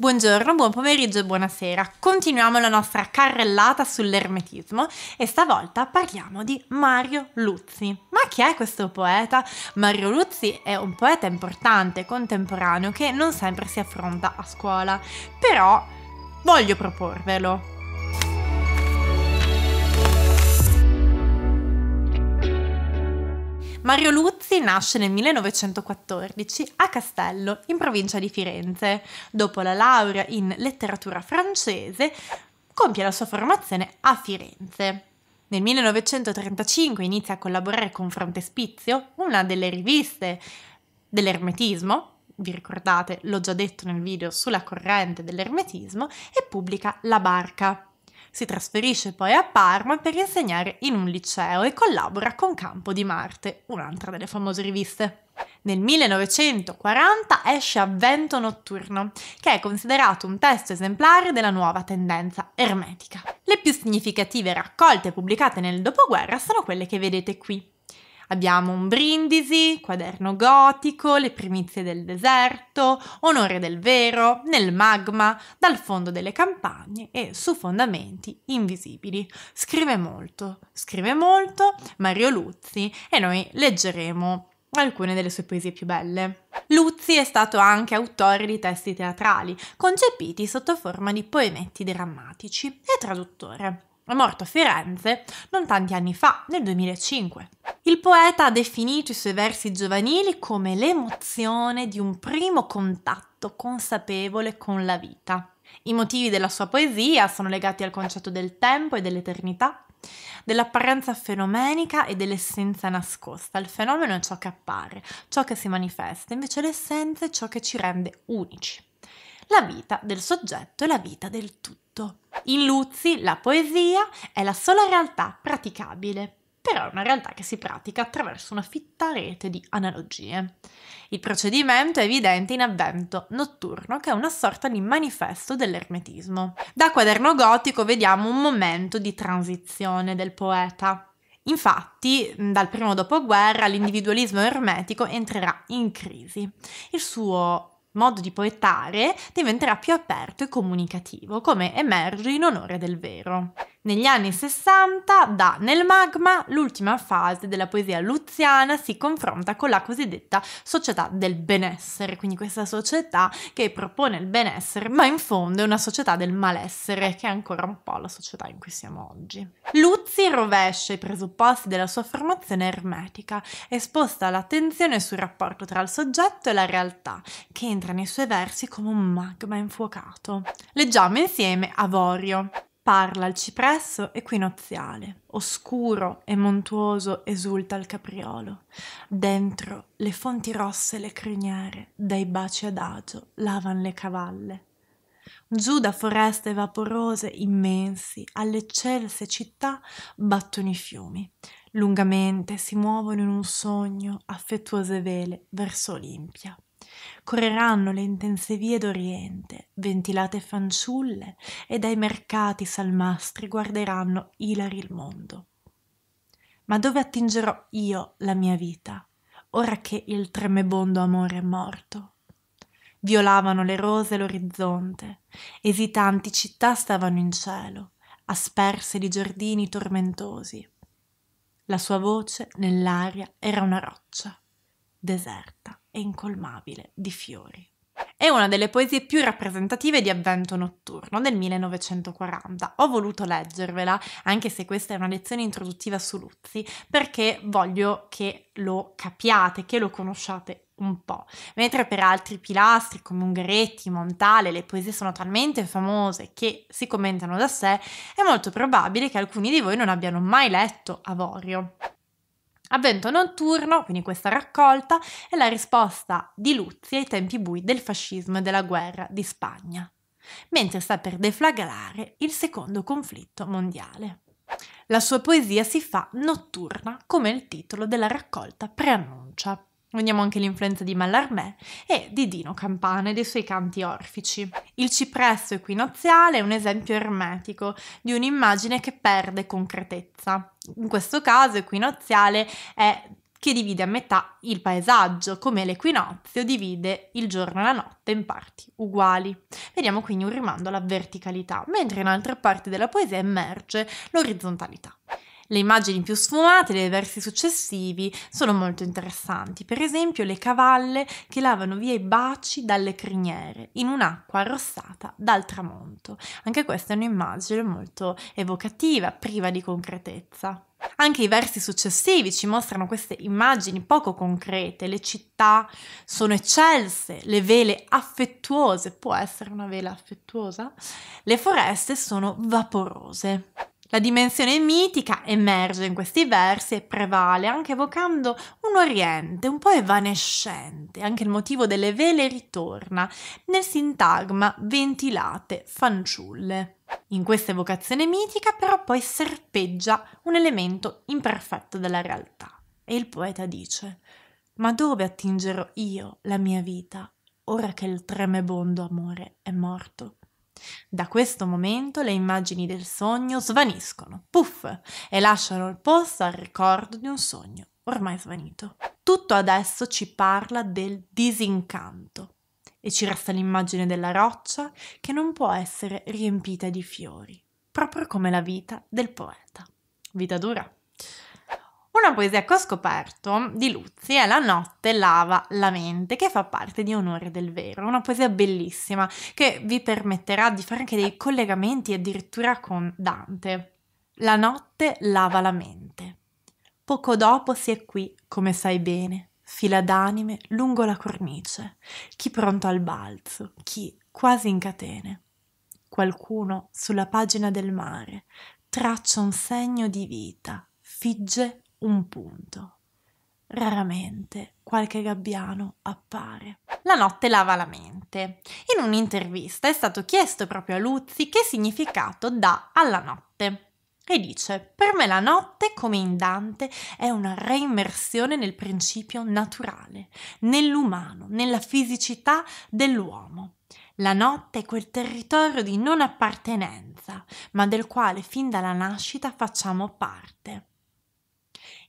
Buongiorno, buon pomeriggio e buonasera. Continuiamo la nostra carrellata sull'ermetismo e stavolta parliamo di Mario Luzzi. Ma chi è questo poeta? Mario Luzzi è un poeta importante, contemporaneo, che non sempre si affronta a scuola, però voglio proporvelo. Mario Luzzi nasce nel 1914 a Castello, in provincia di Firenze. Dopo la laurea in letteratura francese, compie la sua formazione a Firenze. Nel 1935 inizia a collaborare con Frontespizio, una delle riviste dell'ermetismo, vi ricordate, l'ho già detto nel video sulla corrente dell'ermetismo, e pubblica La Barca, si trasferisce poi a Parma per insegnare in un liceo e collabora con Campo di Marte, un'altra delle famose riviste. Nel 1940 esce Avvento notturno, che è considerato un testo esemplare della nuova tendenza ermetica. Le più significative raccolte pubblicate nel dopoguerra sono quelle che vedete qui. Abbiamo un brindisi, quaderno gotico, le primizie del deserto, onore del vero, nel magma, dal fondo delle campagne e su fondamenti invisibili. Scrive molto, scrive molto Mario Luzzi e noi leggeremo alcune delle sue poesie più belle. Luzzi è stato anche autore di testi teatrali, concepiti sotto forma di poemetti drammatici e traduttore. È morto a Firenze non tanti anni fa, nel 2005. Il poeta ha definito i suoi versi giovanili come l'emozione di un primo contatto consapevole con la vita. I motivi della sua poesia sono legati al concetto del tempo e dell'eternità, dell'apparenza fenomenica e dell'essenza nascosta. Il fenomeno è ciò che appare, ciò che si manifesta, invece l'essenza è ciò che ci rende unici la vita del soggetto e la vita del tutto. In Luzzi la poesia è la sola realtà praticabile, però è una realtà che si pratica attraverso una fitta rete di analogie. Il procedimento è evidente in Avvento notturno, che è una sorta di manifesto dell'ermetismo. Da quaderno gotico vediamo un momento di transizione del poeta. Infatti, dal primo dopoguerra l'individualismo ermetico entrerà in crisi. Il suo modo di poetare diventerà più aperto e comunicativo, come emerge in onore del vero. Negli anni 60, da Nel magma, l'ultima fase della poesia luziana si confronta con la cosiddetta società del benessere, quindi questa società che propone il benessere, ma in fondo è una società del malessere, che è ancora un po' la società in cui siamo oggi. Luzzi rovescia i presupposti della sua formazione ermetica e sposta l'attenzione sul rapporto tra il soggetto e la realtà, che in entra nei suoi versi come un magma infuocato. Leggiamo insieme Avorio. Parla il cipresso equinoziale, oscuro e montuoso esulta il capriolo. Dentro le fonti rosse le criniere, dai baci adagio, lavan le cavalle. Giù da foreste vaporose immensi, alle celse città battono i fiumi. Lungamente si muovono in un sogno affettuose vele verso Olimpia correranno le intense vie d'Oriente, ventilate fanciulle, e dai mercati salmastri guarderanno ilari il mondo. Ma dove attingerò io la mia vita, ora che il tremebondo amore è morto? Violavano le rose l'orizzonte, esitanti città stavano in cielo, asperse di giardini tormentosi. La sua voce nell'aria era una roccia, deserta e incolmabile di fiori. È una delle poesie più rappresentative di Avvento notturno del 1940. Ho voluto leggervela, anche se questa è una lezione introduttiva su Luzzi, perché voglio che lo capiate, che lo conosciate un po', mentre per altri pilastri come Ungaretti, Montale, le poesie sono talmente famose che si commentano da sé, è molto probabile che alcuni di voi non abbiano mai letto Avorio. Avvento notturno, quindi questa raccolta, è la risposta di Luzzi ai tempi bui del fascismo e della guerra di Spagna, mentre sta per deflagrare il secondo conflitto mondiale. La sua poesia si fa notturna, come il titolo della raccolta preannuncia. Vediamo anche l'influenza di Mallarmé e di Dino Campana e dei suoi canti orfici. Il cipresso equinoziale è un esempio ermetico di un'immagine che perde concretezza. In questo caso equinoziale è che divide a metà il paesaggio, come l'equinozio divide il giorno e la notte in parti uguali. Vediamo quindi un rimando alla verticalità, mentre in altre parti della poesia emerge l'orizzontalità. Le immagini più sfumate dei versi successivi sono molto interessanti, per esempio le cavalle che lavano via i baci dalle criniere in un'acqua arrossata dal tramonto. Anche questa è un'immagine molto evocativa, priva di concretezza. Anche i versi successivi ci mostrano queste immagini poco concrete, le città sono eccelse, le vele affettuose, può essere una vela affettuosa, le foreste sono vaporose. La dimensione mitica emerge in questi versi e prevale anche evocando un oriente un po' evanescente, anche il motivo delle vele ritorna nel sintagma ventilate fanciulle. In questa evocazione mitica però poi serpeggia un elemento imperfetto della realtà e il poeta dice ma dove attingerò io la mia vita ora che il tremebondo amore è morto? Da questo momento le immagini del sogno svaniscono, puff, e lasciano il posto al ricordo di un sogno ormai svanito. Tutto adesso ci parla del disincanto e ci resta l'immagine della roccia che non può essere riempita di fiori, proprio come la vita del poeta. Vita dura. Una poesia che ho scoperto di Luzzi è La notte lava la mente, che fa parte di Onore del Vero, una poesia bellissima che vi permetterà di fare anche dei collegamenti addirittura con Dante. La notte lava la mente. Poco dopo si è qui, come sai bene, fila d'anime lungo la cornice, chi pronto al balzo, chi quasi in catene. Qualcuno sulla pagina del mare traccia un segno di vita, figge un punto. Raramente qualche gabbiano appare. La notte lava la mente. In un'intervista è stato chiesto proprio a Luzzi che significato dà alla notte e dice: Per me la notte, come in Dante, è una reimmersione nel principio naturale, nell'umano, nella fisicità dell'uomo. La notte è quel territorio di non appartenenza, ma del quale fin dalla nascita facciamo parte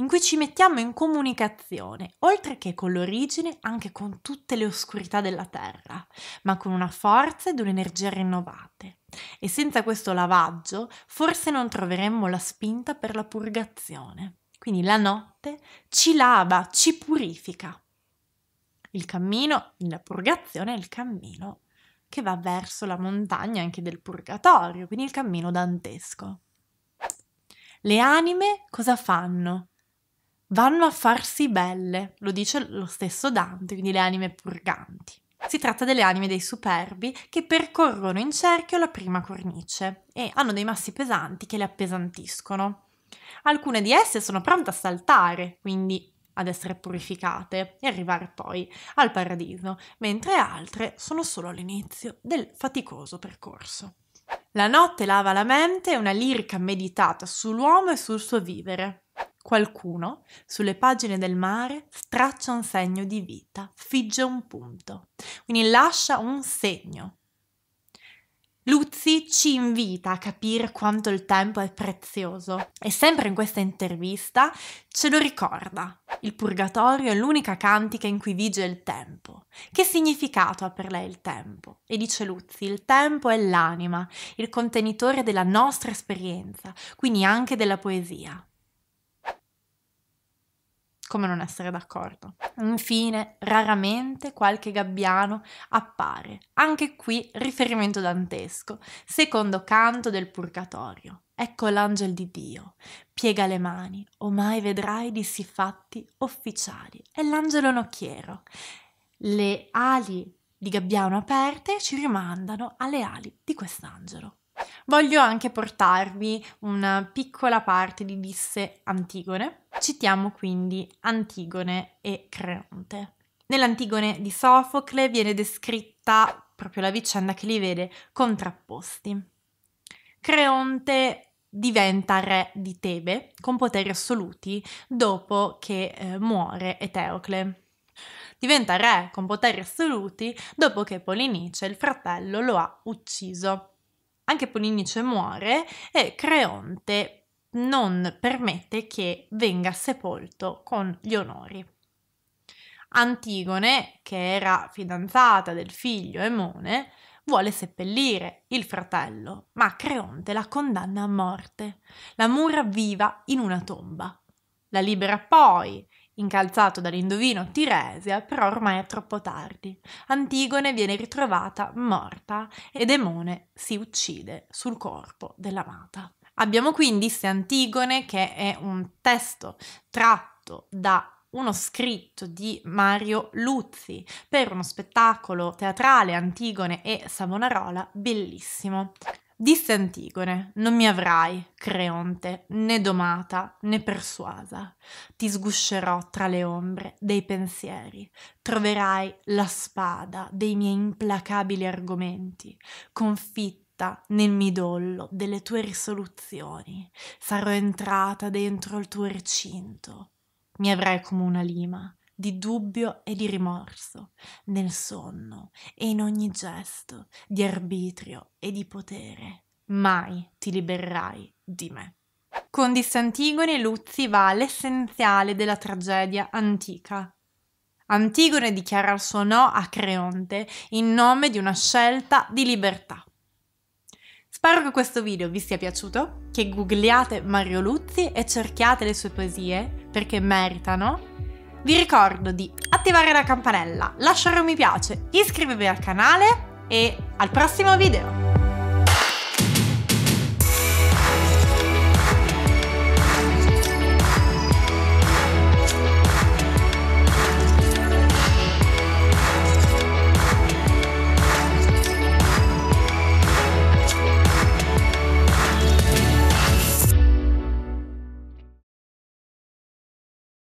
in cui ci mettiamo in comunicazione, oltre che con l'origine, anche con tutte le oscurità della Terra, ma con una forza ed un'energia rinnovate. E senza questo lavaggio forse non troveremmo la spinta per la purgazione. Quindi la notte ci lava, ci purifica. Il cammino, la purgazione è il cammino che va verso la montagna anche del purgatorio, quindi il cammino dantesco. Le anime cosa fanno? vanno a farsi belle, lo dice lo stesso Dante, quindi le anime purganti. Si tratta delle anime dei superbi che percorrono in cerchio la prima cornice e hanno dei massi pesanti che le appesantiscono. Alcune di esse sono pronte a saltare, quindi ad essere purificate e arrivare poi al paradiso, mentre altre sono solo all'inizio del faticoso percorso. La notte lava la mente è una lirica meditata sull'uomo e sul suo vivere, Qualcuno, sulle pagine del mare, straccia un segno di vita, figge un punto, quindi lascia un segno. Luzzi ci invita a capire quanto il tempo è prezioso e sempre in questa intervista ce lo ricorda. Il purgatorio è l'unica cantica in cui vige il tempo. Che significato ha per lei il tempo? E dice Luzzi, il tempo è l'anima, il contenitore della nostra esperienza, quindi anche della poesia come non essere d'accordo. Infine, raramente qualche gabbiano appare, anche qui riferimento dantesco, secondo canto del Purgatorio. Ecco l'angel di Dio, piega le mani, ormai vedrai di sì fatti ufficiali. È l'angelo nocchiero. Le ali di gabbiano aperte ci rimandano alle ali di quest'angelo voglio anche portarvi una piccola parte di disse Antigone. Citiamo quindi Antigone e Creonte. Nell'Antigone di Sofocle viene descritta proprio la vicenda che li vede contrapposti. Creonte diventa re di Tebe con poteri assoluti dopo che eh, muore Eteocle. Diventa re con poteri assoluti dopo che Polinice, il fratello, lo ha ucciso anche Polinice muore e Creonte non permette che venga sepolto con gli onori. Antigone, che era fidanzata del figlio Emone, vuole seppellire il fratello, ma Creonte la condanna a morte, la mura viva in una tomba. La libera poi Incalzato dall'indovino Tiresia, però ormai è troppo tardi. Antigone viene ritrovata morta e Demone si uccide sul corpo dell'amata. Abbiamo quindi Disse Antigone, che è un testo tratto da uno scritto di Mario Luzzi per uno spettacolo teatrale Antigone e Savonarola bellissimo. Disse Antigone, non mi avrai, Creonte, né domata né persuasa. Ti sguscerò tra le ombre dei pensieri, troverai la spada dei miei implacabili argomenti, confitta nel midollo delle tue risoluzioni. Sarò entrata dentro il tuo recinto. Mi avrai come una lima di dubbio e di rimorso, nel sonno e in ogni gesto, di arbitrio e di potere. Mai ti libererai di me. Con Dissantigone Luzzi va all'essenziale della tragedia antica. Antigone dichiara il suo no a Creonte in nome di una scelta di libertà. Spero che questo video vi sia piaciuto, che googliate Mario Luzzi e cerchiate le sue poesie perché meritano vi ricordo di attivare la campanella, lasciare un mi piace, iscrivervi al canale e al prossimo video!